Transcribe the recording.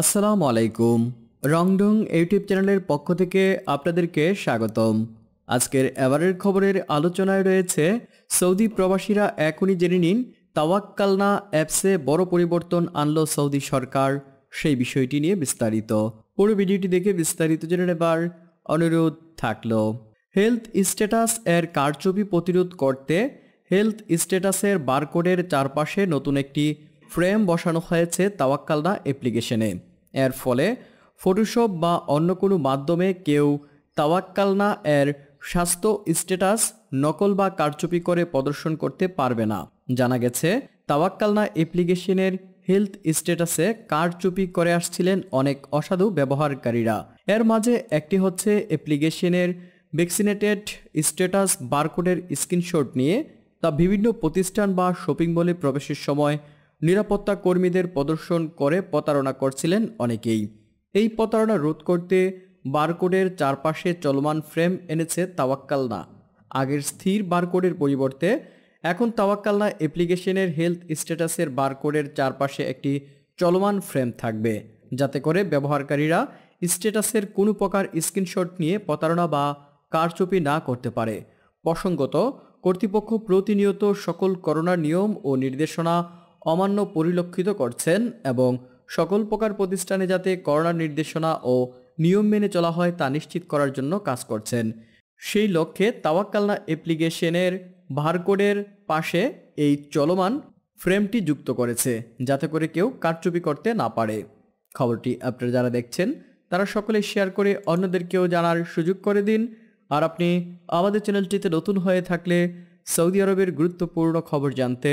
আসসালামু আলাইকুম রংডং ইউটিউব চ্যানেলের পক্ষ থেকে আপনাদেরকে স্বাগতম আজকের এবারের খবরের আলোচনায় রয়েছে সৌদি প্রবাসীরা এখনই জেনে নিন তাওয়াক্কালনা অ্যাপসে বড় পরিবর্তন আনল সৌদি সরকার সেই বিষয়টি নিয়ে বিস্তারিত পুরো ভিডিওটি দেখে বিস্তারিত জেনে নেবার অনুরোধ থাকল হেলথ স্ট্যাটাস এর কারচুপি প্রতিরোধ করতে হেলথ স্ট্যাটাসের বারকোডের চারপাশে নতুন একটি ফ্রেম বসানো হয়েছে তাওয়াক্কালদা অ্যাপ্লিকেশনে এর ফলে ফটোশপ বা অন্য কোনো মাধ্যমে কেউ তাওয়াক্কালনা এর স্বাস্থ্য স্ট্যাটাস নকল বা কারচুপি করে প্রদর্শন করতে পারবে না জানা গেছে তাওয়াক্কালনা অ্যাপ্লিকেশনের হেলথ স্ট্যাটাসে কারচুপি করে আসছিলেন অনেক অসাধু ব্যবহারকারীরা এর মাঝে একটি হচ্ছে অ্যাপ্লিকেশনের ভ্যাকসিনেটেড স্ট্যাটাস বারকোডের স্ক্রিনশট নিয়ে তা বিভিন্ন প্রতিষ্ঠান বা শপিং মলে প্রবেশের সময় নিরাপত্তা কর্মীদের প্রদর্শন করে প্রতারণা করছিলেন অনেকেই এই প্রতারণা রোধ করতে বারকোডের চারপাশে চলমান ফ্রেম এনেছে তাওয়াক্কালনা আগের স্থির বারকোডের পরিবর্তে এখন তাওয়াক্কালনা অ্যাপ্লিকেশনের হেলথ স্ট্যাটাসের বারকোডের চারপাশে একটি চলমান ফ্রেম থাকবে যাতে করে ব্যবহারকারীরা স্ট্যাটাসের কোনো প্রকার স্ক্রিনশট নিয়ে প্রতারণা বা কারচুপি না করতে পারে প্রসঙ্গত কর্তৃপক্ষ প্রতিনিয়ত সকল করোনা নিয়ম ও নির্দেশনা অমান্য পরিলক্ষিত করছেন এবং সকল প্রকার প্রতিষ্ঠানে যাতে করোনা নির্দেশনা ও নিয়ম মেনে চলা হয় তা নিশ্চিত করার জন্য কাজ করছেন সেই লক্ষ্যে তাওয়াক্কালনা অ্যাপ্লিকেশনের বারকোডের পাশে এই চলমান ফ্রেমটি যুক্ত করেছে যাতে করে কেউ কারচুপি করতে না পারে খবরটি আপনারা যারা দেখছেন তারা সকলে শেয়ার করে অন্যদেরকেও জানার সুযোগ করে দিন আর আপনি আমাদের চ্যানেলটিতে নতুন হয়ে থাকলে সৌদি আরবের গুরুত্বপূর্ণ খবর জানতে